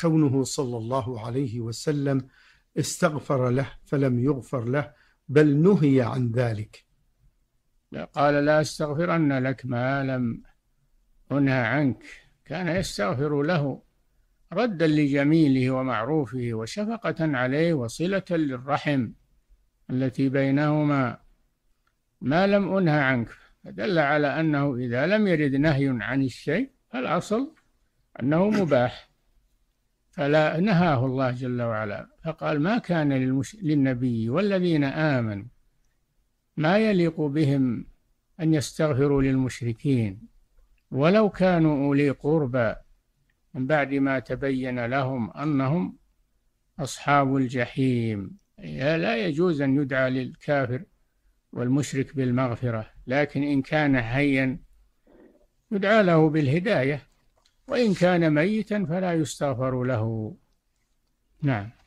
كونه صلى الله عليه وسلم استغفر له فلم يغفر له بل نهي عن ذلك قال لا استغفرن لك ما لم أنهى عنك كان يستغفر له ردا لجميله ومعروفه وشفقة عليه وصلة للرحم التي بينهما ما لم أنهى عنك فدل على أنه إذا لم يرد نهي عن الشيء فالأصل أنه مباح فلا نهاه الله جل وعلا فقال ما كان للمش... للنبي والذين آمنوا ما يليق بهم أن يستغفروا للمشركين ولو كانوا أولي قربى من بعد ما تبين لهم أنهم أصحاب الجحيم لا يجوز أن يدعى للكافر والمشرك بالمغفرة لكن إن كان حيا يدعى له بالهداية وإن كان ميتا فلا يستغفر له نعم